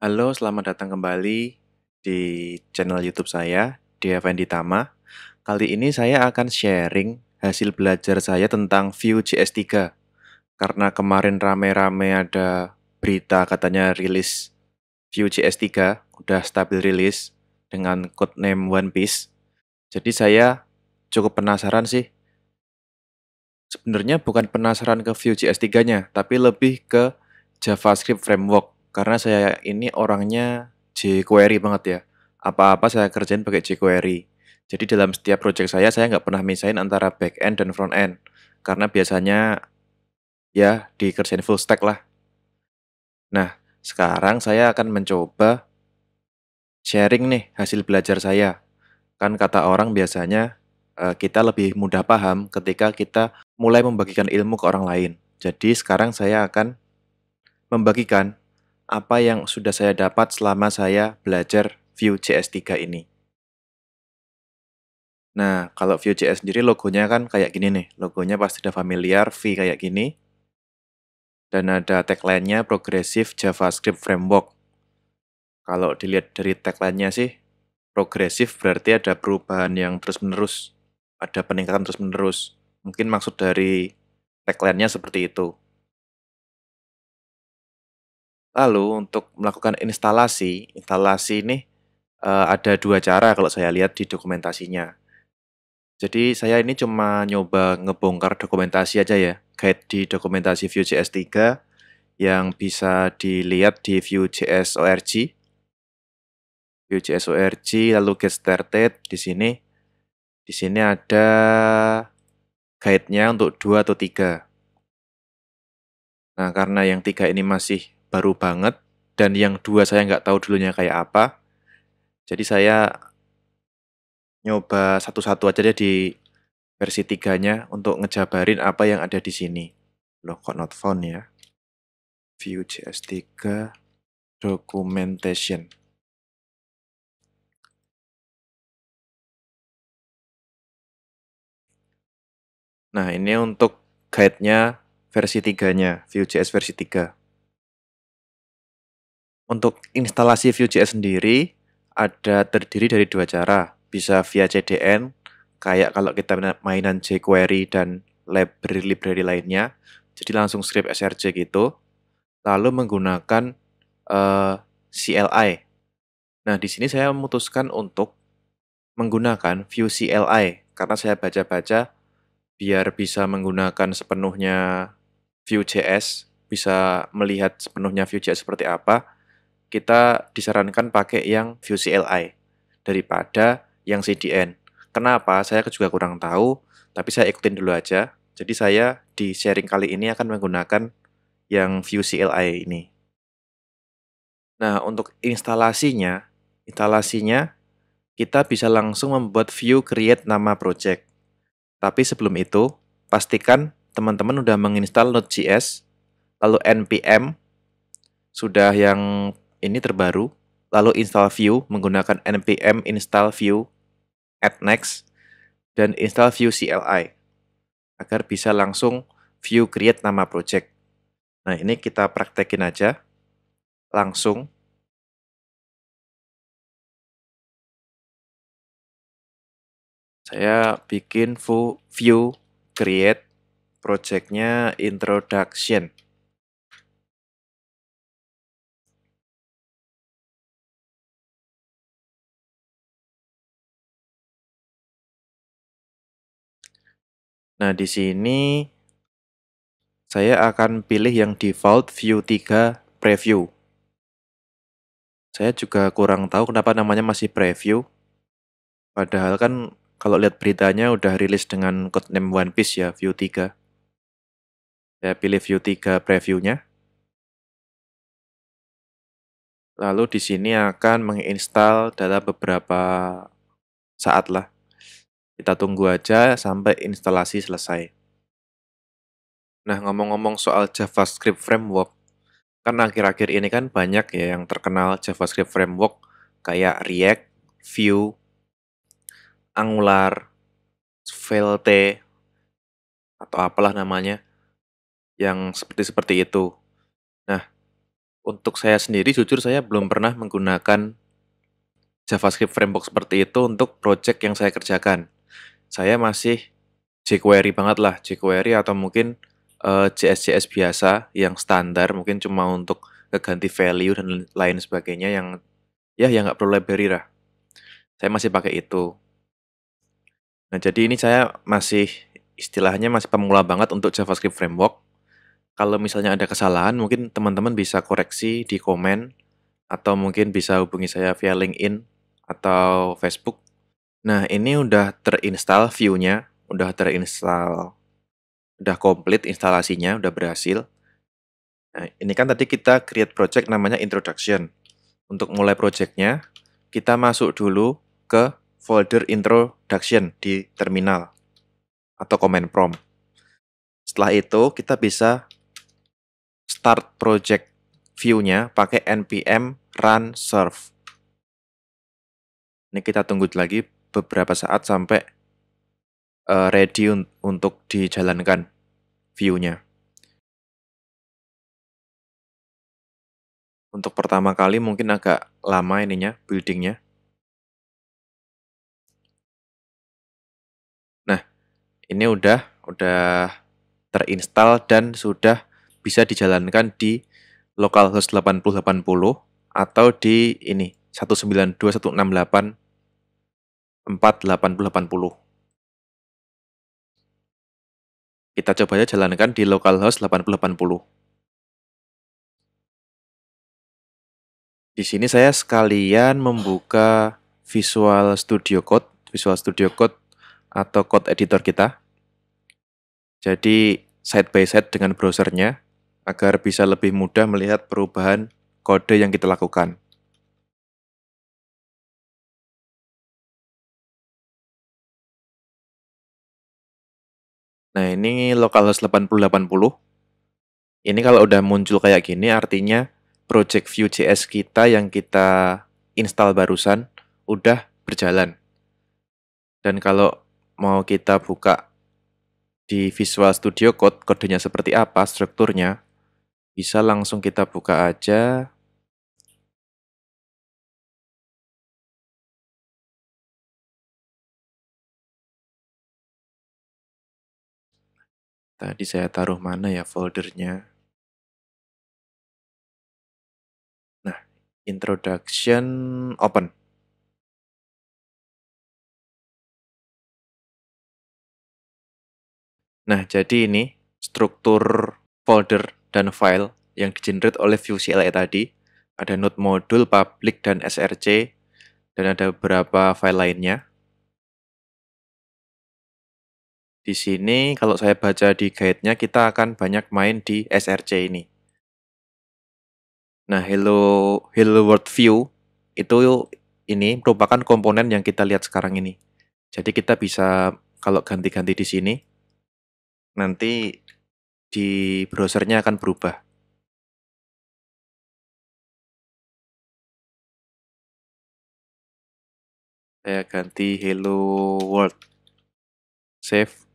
Halo, selamat datang kembali di channel YouTube saya, Devendi Tama. Kali ini saya akan sharing hasil belajar saya tentang Vue.js 3. Karena kemarin rame-rame ada berita katanya rilis Vue.js 3, udah stabil rilis dengan codename One Piece. Jadi saya cukup penasaran sih. Sebenarnya bukan penasaran ke Vue.js 3-nya, tapi lebih ke JavaScript framework karena saya ini orangnya jQuery banget ya. Apa-apa saya kerjain pakai jQuery. Jadi dalam setiap project saya, saya nggak pernah misain antara back end dan front end. Karena biasanya ya dikerjain full stack lah. Nah, sekarang saya akan mencoba sharing nih hasil belajar saya. Kan kata orang biasanya eh, kita lebih mudah paham ketika kita mulai membagikan ilmu ke orang lain. Jadi sekarang saya akan membagikan apa yang sudah saya dapat selama saya belajar Vue.js 3 ini. Nah, kalau Vue.js sendiri logonya kan kayak gini nih. Logonya pasti udah familiar, V kayak gini. Dan ada tagline-nya Progressive JavaScript Framework. Kalau dilihat dari tagline-nya sih, progresif berarti ada perubahan yang terus-menerus. Ada peningkatan terus-menerus. Mungkin maksud dari tagline-nya seperti itu. Lalu untuk melakukan instalasi, instalasi ini uh, ada dua cara kalau saya lihat di dokumentasinya. Jadi saya ini cuma nyoba ngebongkar dokumentasi aja ya, Guide di dokumentasi Vue.js 3 yang bisa dilihat di Vue.js org. Vue.js org lalu get started di sini. Di sini ada guide-nya untuk 2 atau 3. Nah, karena yang tiga ini masih baru banget dan yang dua saya nggak tahu dulunya kayak apa. Jadi saya nyoba satu-satu aja deh di versi tiganya untuk ngejabarin apa yang ada di sini. Loh kok not found ya? View JS3 Documentation. Nah, ini untuk guide-nya versi tiganya nya Vue.js versi 3. Untuk instalasi Vue.js sendiri ada terdiri dari dua cara, bisa via CDN, kayak kalau kita mainan jQuery dan library-library lainnya, jadi langsung script SRC gitu, lalu menggunakan uh, eh, CLI. Nah, di sini saya memutuskan untuk menggunakan Vue CLI, karena saya baca-baca biar bisa menggunakan sepenuhnya Vue.js, bisa melihat sepenuhnya Vue.js seperti apa, kita disarankan pakai yang CLI daripada yang CDN. Kenapa? Saya juga kurang tahu, tapi saya ikutin dulu aja. Jadi saya di sharing kali ini akan menggunakan yang CLI ini. Nah, untuk instalasinya, instalasinya kita bisa langsung membuat view create nama project. Tapi sebelum itu, pastikan teman-teman sudah menginstal Node.js, lalu npm, sudah yang ini terbaru, lalu install view menggunakan npm install view at next dan install view CLI agar bisa langsung view create nama project. Nah, ini kita praktekin aja langsung. Saya bikin view create projectnya introduction. Nah, di sini saya akan pilih yang default view 3 preview. Saya juga kurang tahu kenapa namanya masih preview. Padahal kan kalau lihat beritanya udah rilis dengan codename One Piece ya, view 3. Saya pilih view 3 preview-nya. Lalu di sini akan menginstal dalam beberapa saat lah. Kita tunggu aja sampai instalasi selesai. Nah, ngomong-ngomong soal JavaScript framework, karena akhir-akhir ini kan banyak ya yang terkenal JavaScript framework kayak React, Vue, Angular, Svelte, atau apalah namanya, yang seperti-seperti itu. Nah, untuk saya sendiri jujur saya belum pernah menggunakan JavaScript framework seperti itu untuk project yang saya kerjakan saya masih jQuery banget lah, jQuery atau mungkin uh, eh, JS-JS biasa yang standar, mungkin cuma untuk keganti value dan lain sebagainya yang ya yang nggak perlu library lah. Saya masih pakai itu. Nah, jadi ini saya masih istilahnya masih pemula banget untuk JavaScript framework. Kalau misalnya ada kesalahan, mungkin teman-teman bisa koreksi di komen atau mungkin bisa hubungi saya via LinkedIn atau Facebook Nah, ini udah terinstall view-nya, udah terinstall, udah komplit instalasinya, udah berhasil. Nah, ini kan tadi kita create project namanya introduction. Untuk mulai projectnya, kita masuk dulu ke folder introduction di terminal atau command prompt. Setelah itu, kita bisa start project view-nya pakai npm run serve. Ini kita tunggu lagi beberapa saat sampai uh, ready un untuk dijalankan view-nya. Untuk pertama kali mungkin agak lama ininya, buildingnya. Nah, ini udah udah terinstall dan sudah bisa dijalankan di localhost 8080 atau di ini 192168 4880. Kita coba ya jalankan di localhost 8080. Di sini saya sekalian membuka Visual Studio Code, Visual Studio Code atau code editor kita. Jadi side by side dengan browsernya agar bisa lebih mudah melihat perubahan kode yang kita lakukan. Nah, ini localhost 8080. Ini kalau udah muncul kayak gini artinya project Vue.js kita yang kita install barusan udah berjalan. Dan kalau mau kita buka di Visual Studio Code, kodenya seperti apa, strukturnya, bisa langsung kita buka aja Tadi saya taruh mana ya foldernya? Nah, introduction open. Nah, jadi ini struktur folder dan file yang di digenerate oleh Vue CLI e tadi. Ada node module, public, dan src, dan ada beberapa file lainnya. Di sini kalau saya baca di guide-nya kita akan banyak main di SRC ini. Nah, Hello Hello World View itu ini merupakan komponen yang kita lihat sekarang ini. Jadi kita bisa kalau ganti-ganti di sini nanti di browsernya akan berubah. Saya ganti Hello World. Save.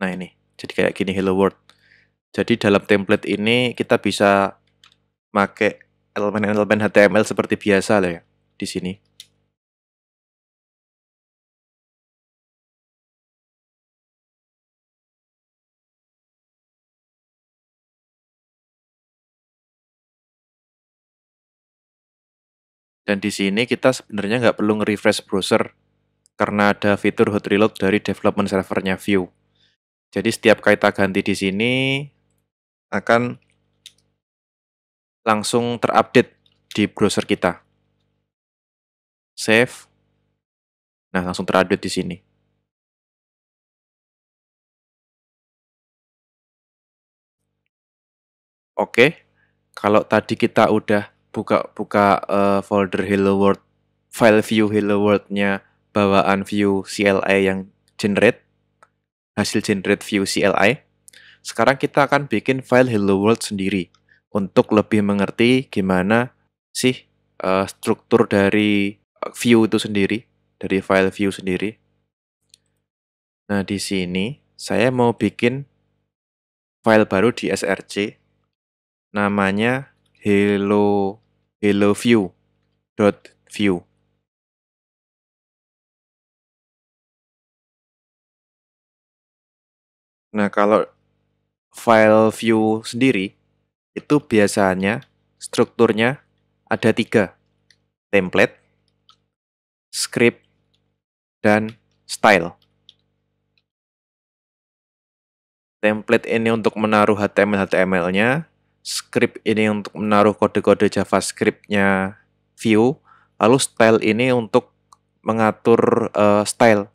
Nah ini, jadi kayak gini hello world. Jadi dalam template ini kita bisa make elemen-elemen HTML seperti biasa lah ya di sini. Dan di sini kita sebenarnya nggak perlu nge-refresh browser karena ada fitur hot reload dari development servernya Vue. Jadi setiap kita ganti di sini akan langsung terupdate di browser kita. Save. Nah, langsung terupdate di sini. Oke. Kalau tadi kita udah buka-buka eh, folder Hello World, file view Hello World-nya bawaan view CLI yang generate hasil generate view CLI. Sekarang kita akan bikin file hello world sendiri untuk lebih mengerti gimana sih uh, struktur dari eh, view itu sendiri, dari file view sendiri. Nah, di sini saya mau bikin file baru di SRC namanya hello hello view dot view Nah, kalau file view sendiri itu biasanya strukturnya ada tiga. Template, script, dan style. Template ini untuk menaruh HTML-HTML-nya, script ini untuk menaruh kode-kode JavaScript-nya view, lalu style ini untuk mengatur uh, style,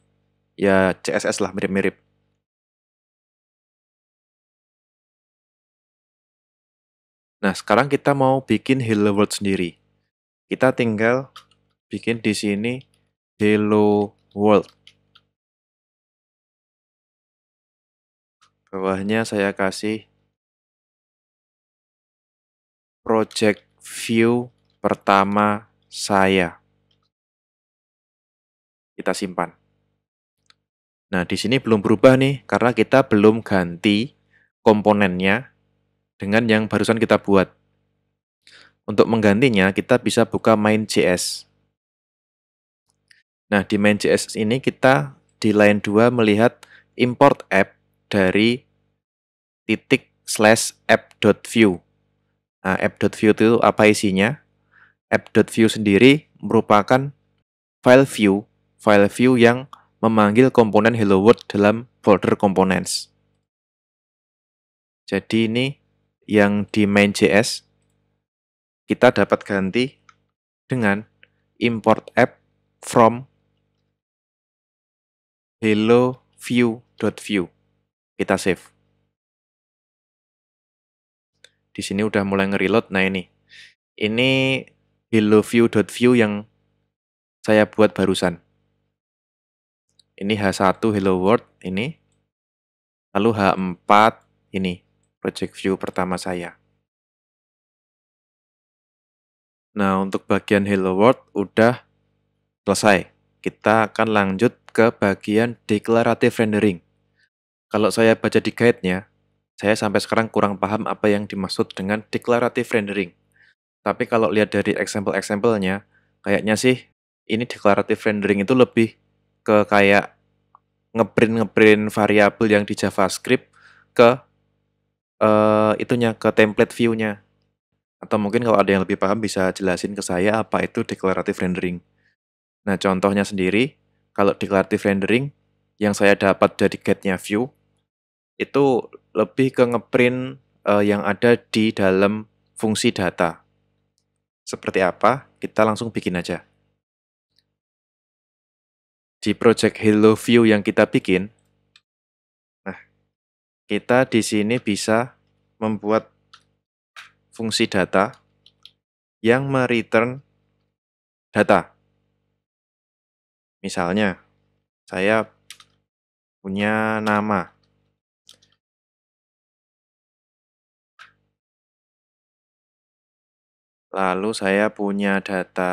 ya CSS lah mirip-mirip. Nah, sekarang kita mau bikin hello world sendiri. Kita tinggal bikin di sini hello world. Bawahnya saya kasih project view pertama saya. Kita simpan. Nah, di sini belum berubah nih karena kita belum ganti komponennya dengan yang barusan kita buat. Untuk menggantinya, kita bisa buka main JS. Nah, di main JS ini kita di line 2 melihat import app dari titik slash app.view. Nah, app.view itu apa isinya? App.view sendiri merupakan file view, file view yang memanggil komponen hello world dalam folder components. Jadi ini yang di main JS kita dapat ganti dengan import app from hello View Kita save. Di sini udah mulai ngereload. Nah ini. Ini hello View yang saya buat barusan. Ini H1 hello world ini. Lalu H4 ini project view pertama saya. Nah, untuk bagian Hello World udah selesai. Kita akan lanjut ke bagian declarative rendering. Kalau saya baca di guide-nya, saya sampai sekarang kurang paham apa yang dimaksud dengan declarative rendering. Tapi kalau lihat dari example-examplenya, kayaknya sih ini declarative rendering itu lebih ke kayak ngeprint ngeprint variabel yang di JavaScript ke uh, itunya, ke template view-nya. Atau mungkin kalau ada yang lebih paham bisa jelasin ke saya apa itu declarative rendering. Nah, contohnya sendiri, kalau declarative rendering yang saya dapat dari get-nya view, itu lebih ke ngeprint print eh, yang ada di dalam fungsi data. Seperti apa? Kita langsung bikin aja. Di project hello view yang kita bikin kita di sini bisa membuat fungsi data yang mereturn data. Misalnya, saya punya nama. Lalu saya punya data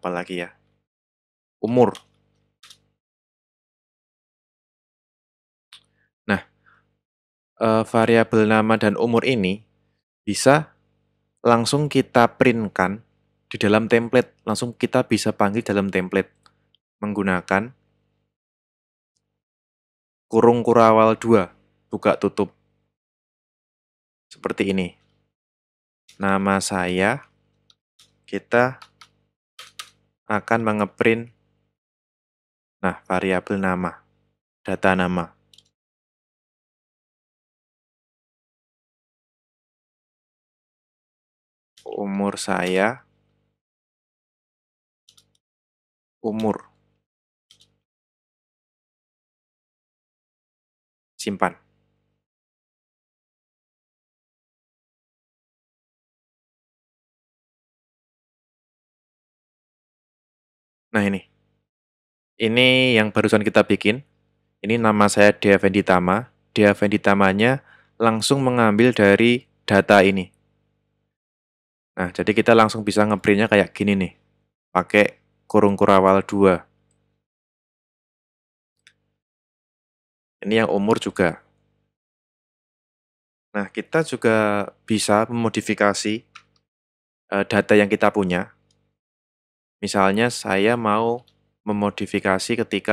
apa lagi ya? Umur. uh, variabel nama dan umur ini bisa langsung kita printkan di dalam template, langsung kita bisa panggil dalam template menggunakan kurung kurawal 2, buka tutup. Seperti ini. Nama saya, kita akan mengeprint nah variabel nama, data nama. umur saya umur simpan Nah ini, ini yang barusan kita bikin. Ini nama saya Dia Venditama. Dia Venditamanya langsung mengambil dari data ini. Nah, jadi kita langsung bisa ngeprintnya kayak gini nih. Pakai kurung kurawal 2. Ini yang umur juga. Nah, kita juga bisa memodifikasi eh, data yang kita punya. Misalnya saya mau memodifikasi ketika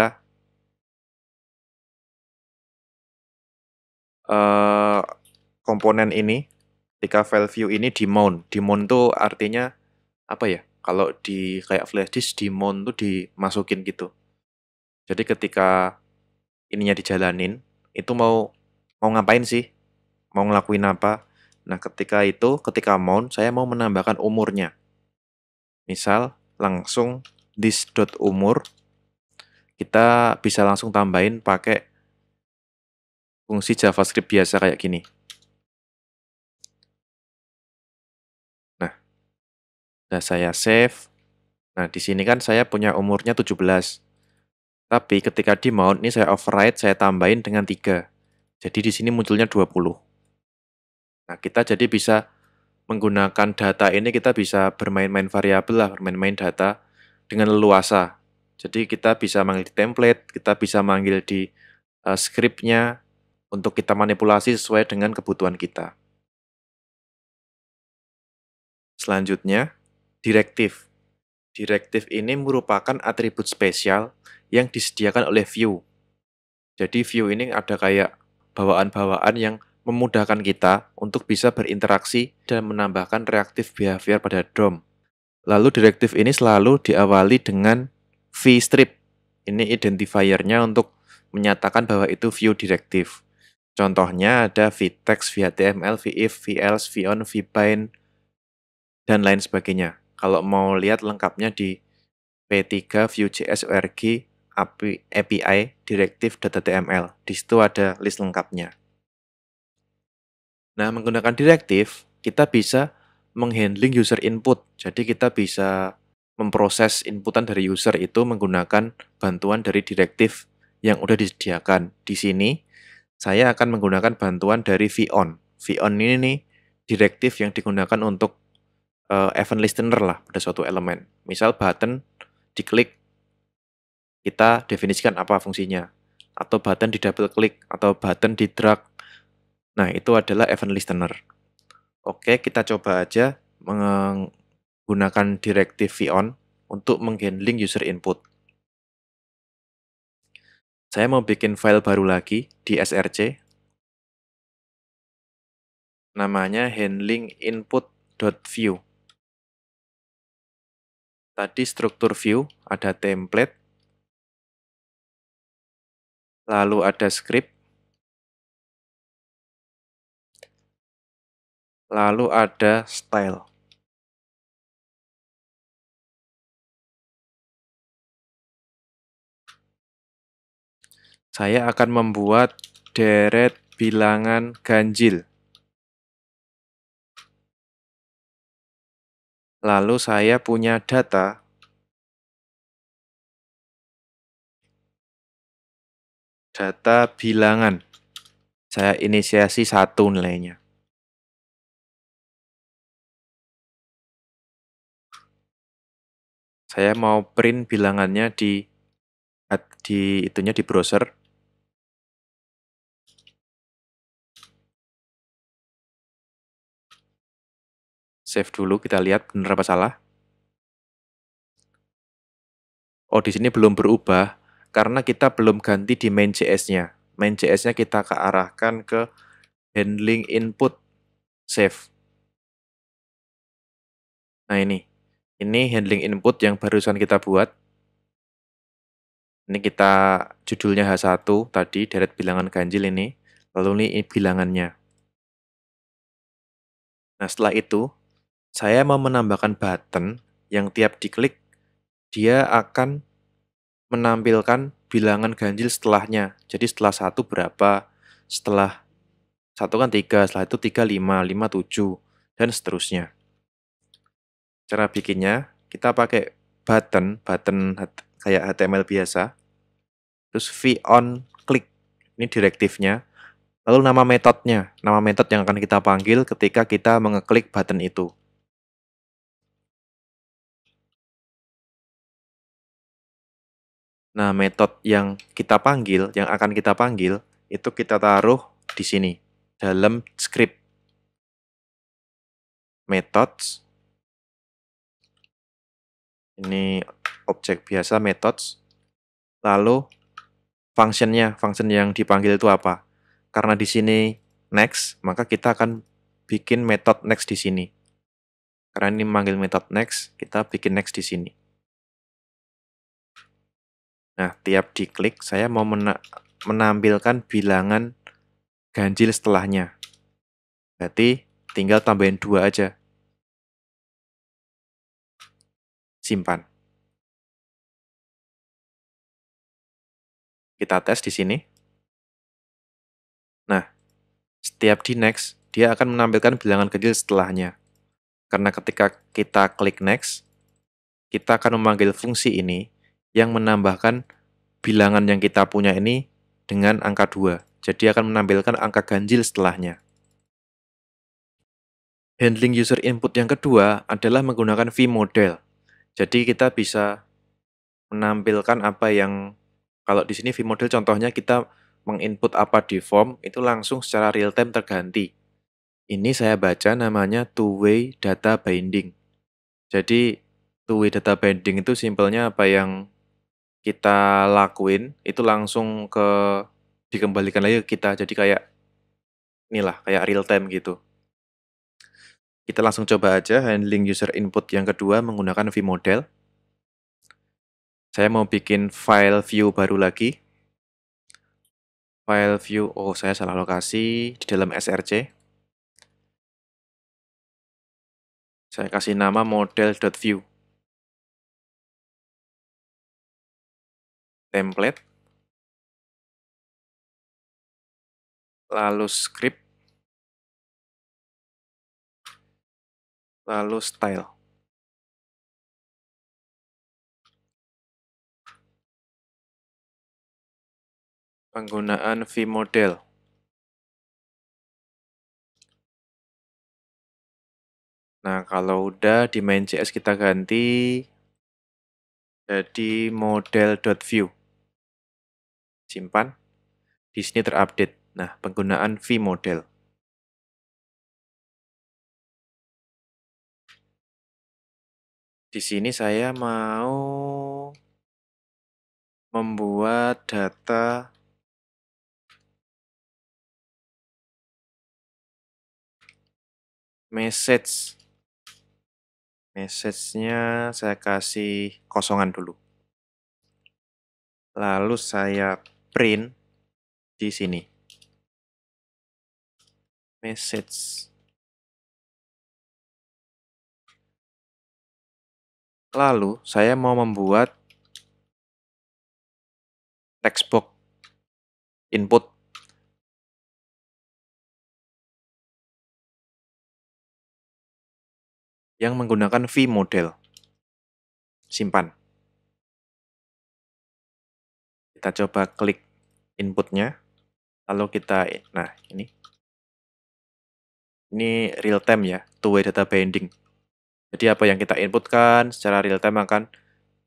eh, komponen ini ketika file view ini di mount. Di mount tuh artinya apa ya? Kalau di kayak flash disk di mount tuh dimasukin gitu. Jadi ketika ininya dijalanin, itu mau mau ngapain sih? Mau ngelakuin apa? Nah, ketika itu, ketika mount, saya mau menambahkan umurnya. Misal, langsung Umur kita bisa langsung tambahin pakai fungsi JavaScript biasa kayak gini. Nah, saya save. Nah, di sini kan saya punya umurnya 17. Tapi ketika di mount ini saya override, saya tambahin dengan 3. Jadi di sini munculnya 20. Nah, kita jadi bisa menggunakan data ini kita bisa bermain-main variabel lah, bermain-main data dengan leluasa. Jadi kita bisa manggil di template, kita bisa manggil di uh, scriptnya untuk kita manipulasi sesuai dengan kebutuhan kita. Selanjutnya, direktif. Direktif ini merupakan atribut spesial yang disediakan oleh view. Jadi view ini ada kayak bawaan-bawaan yang memudahkan kita untuk bisa berinteraksi dan menambahkan reaktif behavior pada DOM. Lalu direktif ini selalu diawali dengan v strip. Ini identifiernya untuk menyatakan bahwa itu view direktif. Contohnya ada v-text, v-html, v-if, v-else, v-on, v-bind, dan lain sebagainya. Kalau mau lihat lengkapnya di P3 Vue.js ORG API Directive tml Di situ ada list lengkapnya. Nah, menggunakan direktif, kita bisa menghandling user input. Jadi kita bisa memproses inputan dari user itu menggunakan bantuan dari direktif yang udah disediakan. Di sini, saya akan menggunakan bantuan dari VON. VON ini nih, direktif yang digunakan untuk uh, event listener lah pada suatu elemen. Misal button diklik, kita definisikan apa fungsinya. Atau button di double klik, atau button di drag. Nah, itu adalah event listener. Oke, kita coba aja menggunakan directive vion untuk menghandling user input. Saya mau bikin file baru lagi di SRC. Namanya handling Oke, Tadi struktur view, ada template, lalu ada script, lalu ada style. Saya akan membuat deret bilangan ganjil. lalu saya punya data data bilangan. Saya inisiasi satu nilainya. Saya mau print bilangannya di di itunya di browser. save dulu kita lihat benar apa salah. Oh, di sini belum berubah karena kita belum ganti di main JS-nya. Main JS-nya kita kearahkan ke handling input save. Nah, ini. Ini handling input yang barusan kita buat. Ini kita judulnya H1 tadi, deret bilangan ganjil ini. Lalu ini bilangannya. Nah, setelah itu saya mau menambahkan button yang tiap diklik dia akan menampilkan bilangan ganjil setelahnya. Jadi setelah satu berapa, setelah satu kan tiga, setelah itu tiga lima, lima tujuh, dan seterusnya. Cara bikinnya kita pakai button, button kayak HTML biasa, terus v on click ini direktifnya, lalu nama metodenya, nama metode yang akan kita panggil ketika kita mengeklik button itu. Nah, metode yang kita panggil, yang akan kita panggil, itu kita taruh di sini, dalam script. Methods. Ini objek biasa, methods. Lalu, functionnya, function yang dipanggil itu apa. Karena di sini next, maka kita akan bikin metode next di sini. Karena ini memanggil metode next, kita bikin next di sini. Nah, tiap diklik saya mau mena menampilkan bilangan ganjil setelahnya. Berarti tinggal tambahin dua aja. Simpan. Kita tes di sini. Nah, setiap di next, dia akan menampilkan bilangan ganjil setelahnya. Karena ketika kita klik next, kita akan memanggil fungsi ini yang menambahkan bilangan yang kita punya ini dengan angka 2. Jadi akan menampilkan angka ganjil setelahnya. Handling user input yang kedua adalah menggunakan V model, Jadi kita bisa menampilkan apa yang kalau di sini V model contohnya kita menginput apa di form itu langsung secara real time terganti. Ini saya baca namanya two-way data binding. Jadi two-way data binding itu simpelnya apa yang kita lakuin, itu langsung ke dikembalikan lagi ke kita. Jadi kayak inilah, kayak real time gitu. Kita langsung coba aja handling user input yang kedua menggunakan model. Saya mau bikin file view baru lagi. File view, oh saya salah lokasi di dalam SRC. Saya kasih nama model.view. template, lalu script, lalu style. Penggunaan V model. Nah, kalau udah di main.js kita ganti jadi model.view simpan. Di sini terupdate. Nah, penggunaan V model. Di sini saya mau membuat data message message-nya saya kasih kosongan dulu lalu saya print di sini. Message. Lalu saya mau membuat textbox input. yang menggunakan V model. Simpan. Kita coba klik inputnya. Lalu kita, nah ini. Ini real time ya, two-way data binding. Jadi apa yang kita inputkan secara real time akan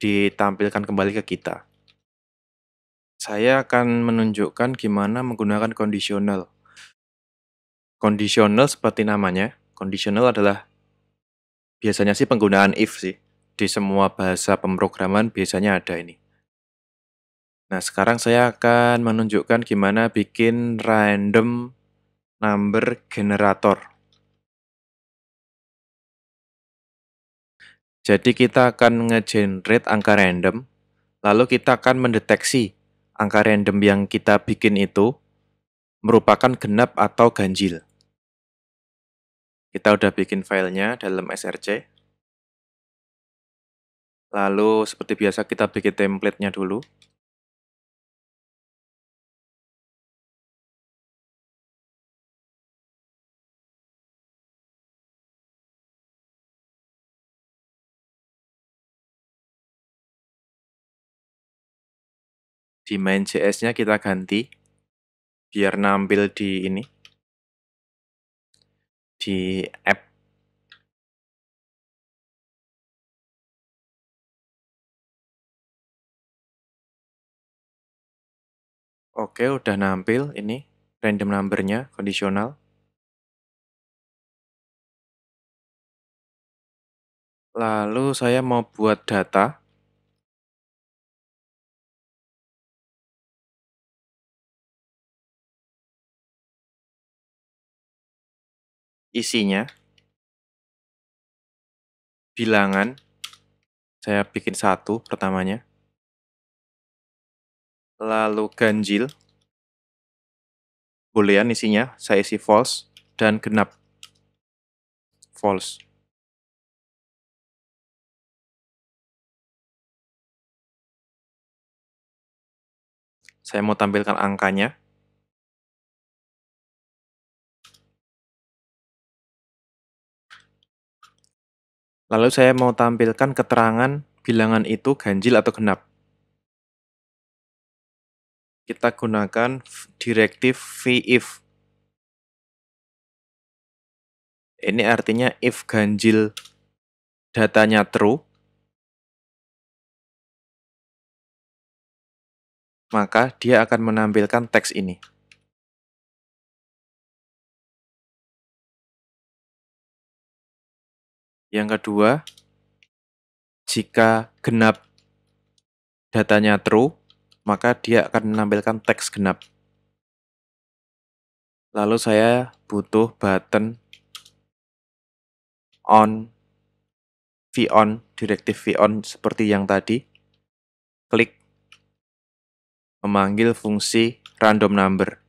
ditampilkan kembali ke kita. Saya akan menunjukkan gimana menggunakan conditional. Conditional seperti namanya, conditional adalah biasanya sih penggunaan if sih. Di semua bahasa pemrograman biasanya ada ini. Nah, sekarang saya akan menunjukkan gimana bikin random number generator. Jadi kita akan nge-generate angka random, lalu kita akan mendeteksi angka random yang kita bikin itu merupakan genap atau ganjil. Kita udah bikin filenya dalam SRC. Lalu seperti biasa kita bikin template-nya dulu. di main JS-nya kita ganti biar nampil di ini di app Oke, udah nampil ini random number-nya kondisional. Lalu saya mau buat data. isinya bilangan saya bikin satu pertamanya lalu ganjil boolean isinya saya isi false dan genap false saya mau tampilkan angkanya Lalu saya mau tampilkan keterangan bilangan itu ganjil atau genap. Kita gunakan direktif vif. Ini artinya if ganjil datanya true, maka dia akan menampilkan teks ini. Yang kedua, jika genap datanya true, maka dia akan menampilkan teks genap. Lalu saya butuh button on v-on, directive v-on seperti yang tadi. Klik memanggil fungsi random number.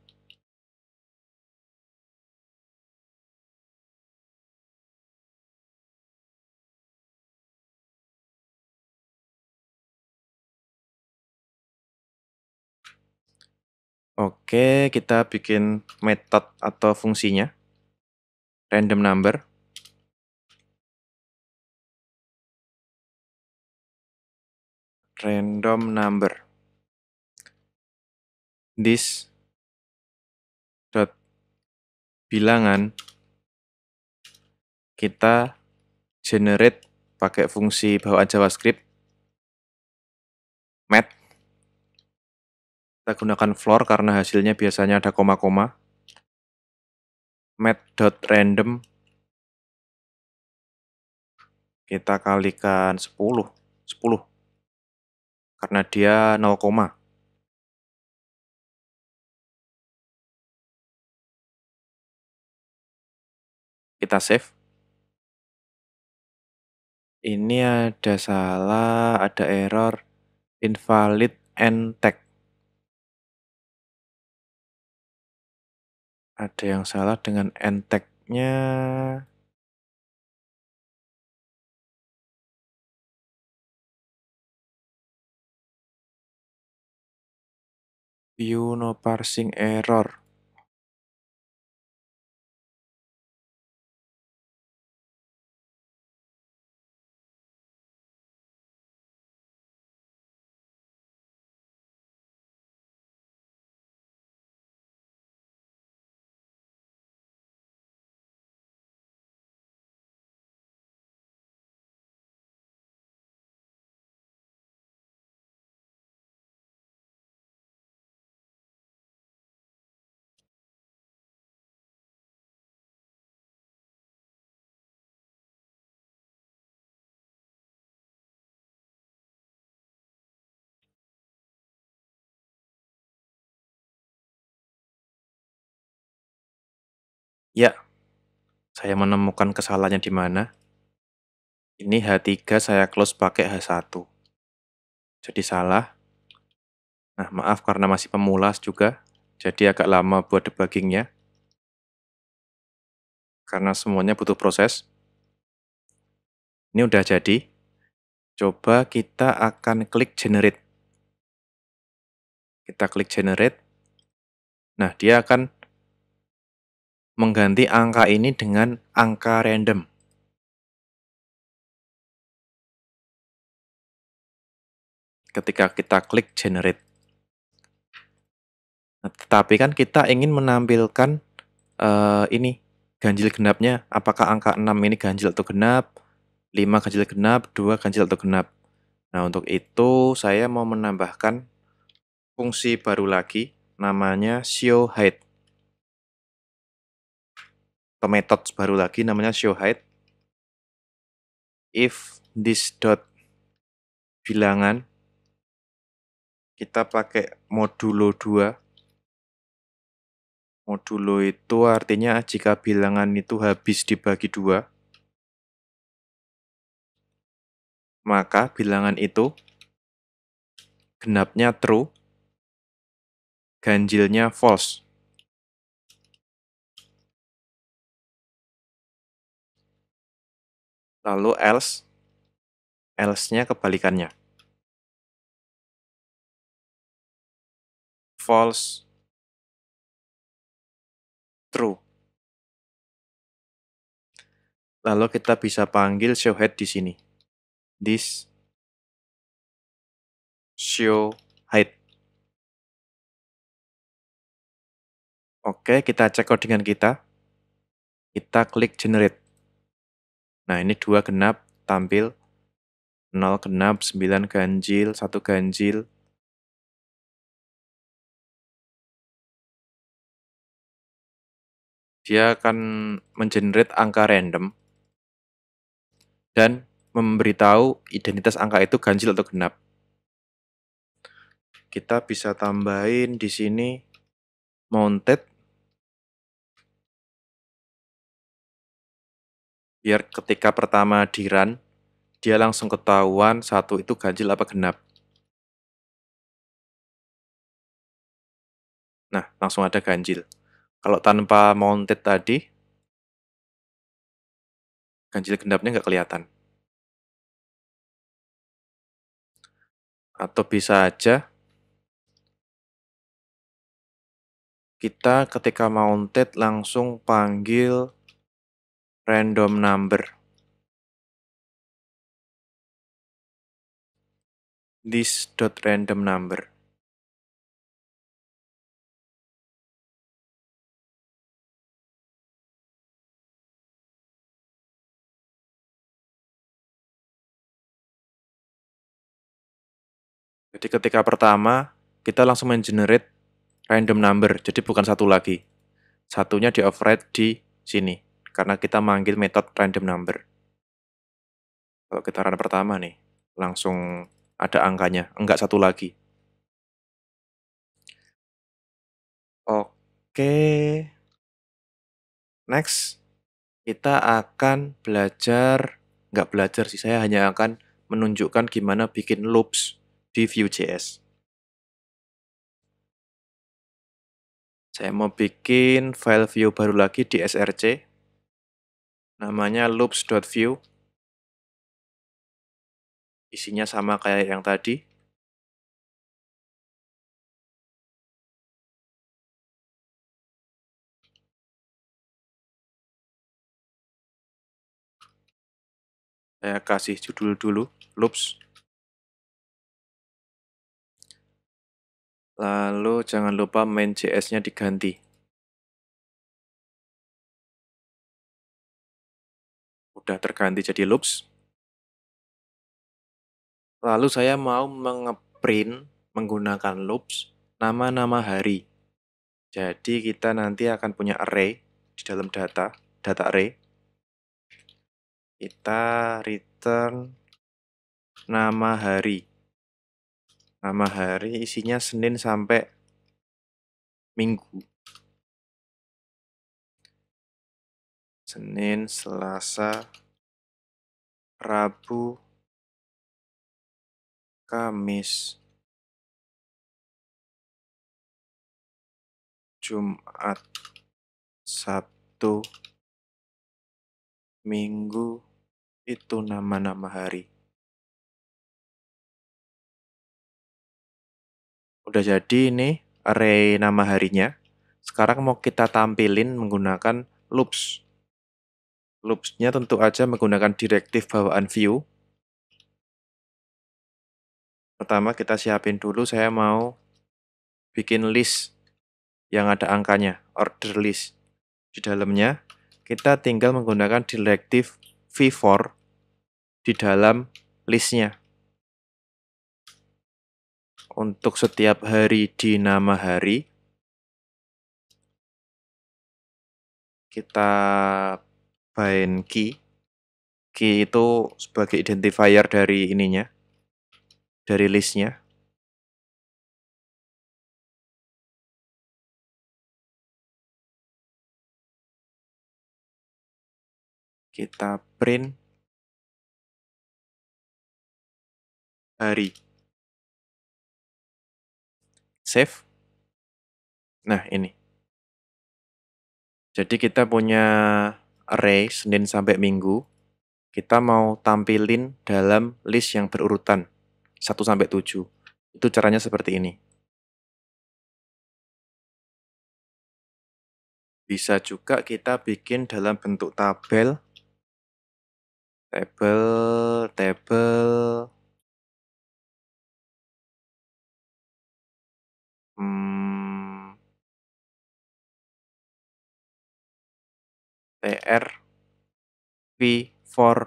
Oke, kita bikin method atau fungsinya. Random number. Random number. This dot bilangan kita generate pakai fungsi bawaan JavaScript math kita gunakan floor karena hasilnya biasanya ada koma-koma. Mat.random kita kalikan 10. 10. Karena dia 0, kita save. Ini ada salah, ada error invalid and tag. ada yang salah dengan enteknya. View no parsing error. Saya menemukan kesalahannya di mana. Ini H3 saya close pakai H1. Jadi salah. Nah, maaf karena masih pemula juga. Jadi agak lama buat debuggingnya. Karena semuanya butuh proses. Ini udah jadi. Coba kita akan klik generate. Kita klik generate. Nah, dia akan mengganti angka ini dengan angka random. Ketika kita klik generate. Nah, tetapi kan kita ingin menampilkan uh, ini ganjil genapnya. Apakah angka 6 ini ganjil atau genap? 5 ganjil genap, 2 ganjil atau genap. Nah, untuk itu saya mau menambahkan fungsi baru lagi namanya show height metode baru lagi namanya show height if this dot bilangan kita pakai modulo 2 modulo itu artinya jika bilangan itu habis dibagi dua maka bilangan itu genapnya true ganjilnya false lalu else else-nya kebalikannya false true lalu kita bisa panggil show head di sini this show height Oke, kita cek codingan kita. Kita klik generate. Nah, ini dua genap tampil 0 genap, 9 ganjil, 1 ganjil. Dia akan mengenerate angka random dan memberitahu identitas angka itu ganjil atau genap. Kita bisa tambahin di sini mounted biar ketika pertama di run, dia langsung ketahuan satu itu ganjil apa genap. Nah, langsung ada ganjil. Kalau tanpa mounted tadi, ganjil genapnya nggak kelihatan. Atau bisa aja kita ketika mounted langsung panggil random number. This dot random number. Jadi ketika pertama, kita langsung mengenerate random number, jadi bukan satu lagi. Satunya di override di sini karena kita manggil metode random number. Kalau kita run pertama nih, langsung ada angkanya, enggak satu lagi. Oke. Next, kita akan belajar, enggak belajar sih, saya hanya akan menunjukkan gimana bikin loops di Vue.js. Saya mau bikin file view baru lagi di SRC namanya loops.view. Isinya sama kayak yang tadi. Saya kasih judul dulu, loops. Lalu jangan lupa main JS-nya diganti. udah terganti jadi loops. Lalu saya mau mengeprint menggunakan loops nama-nama hari. Jadi kita nanti akan punya array di dalam data, data array. Kita return nama hari. Nama hari isinya Senin sampai Minggu. Senin, Selasa, Rabu, Kamis, Jumat, Sabtu, Minggu, itu nama-nama hari. Udah jadi ini array nama harinya. Sekarang mau kita tampilin menggunakan loops loops tentu aja menggunakan direktif bawaan view. Pertama kita siapin dulu, saya mau bikin list yang ada angkanya, order list. Di dalamnya kita tinggal menggunakan direktif v4 di dalam listnya. Untuk setiap hari di nama hari, kita bind key. Key itu sebagai identifier dari ininya, dari listnya. Kita print hari. Save. Nah, ini. Jadi kita punya array Senin sampai Minggu, kita mau tampilin dalam list yang berurutan 1 sampai 7. Itu caranya seperti ini. Bisa juga kita bikin dalam bentuk tabel table table hmm str v4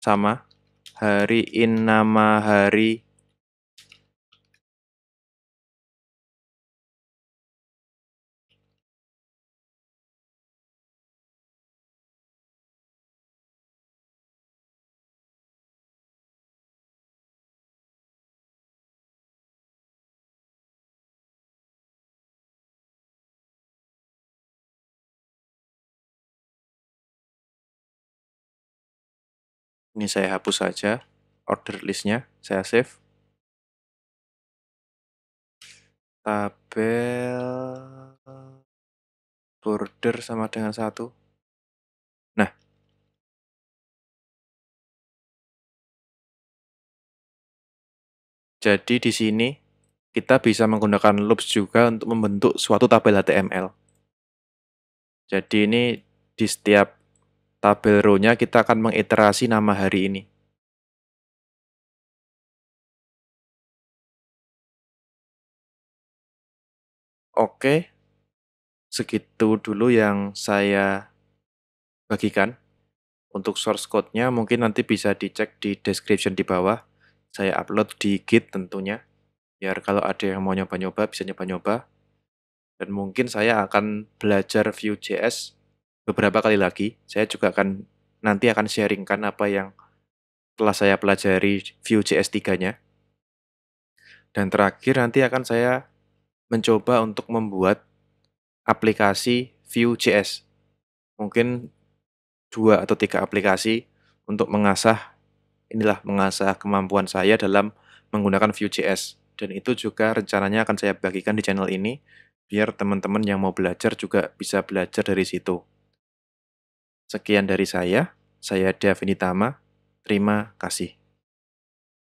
sama hari in nama hari Ini saya hapus saja order listnya, saya save. Tabel border sama dengan satu. Nah, jadi di sini kita bisa menggunakan loops juga untuk membentuk suatu tabel HTML. Jadi ini di setiap tabel row-nya kita akan mengiterasi nama hari ini. Oke, segitu dulu yang saya bagikan. Untuk source code-nya mungkin nanti bisa dicek di description di bawah. Saya upload di Git tentunya, biar kalau ada yang mau nyoba-nyoba bisa nyoba-nyoba. Dan mungkin saya akan belajar Vue.js beberapa kali lagi saya juga akan nanti akan sharingkan apa yang telah saya pelajari Vue.js 3-nya. Dan terakhir nanti akan saya mencoba untuk membuat aplikasi Vue.js. Mungkin dua atau tiga aplikasi untuk mengasah inilah mengasah kemampuan saya dalam menggunakan Vue.js dan itu juga rencananya akan saya bagikan di channel ini biar teman-teman yang mau belajar juga bisa belajar dari situ. Sekian dari saya, saya Davinitama terima kasih.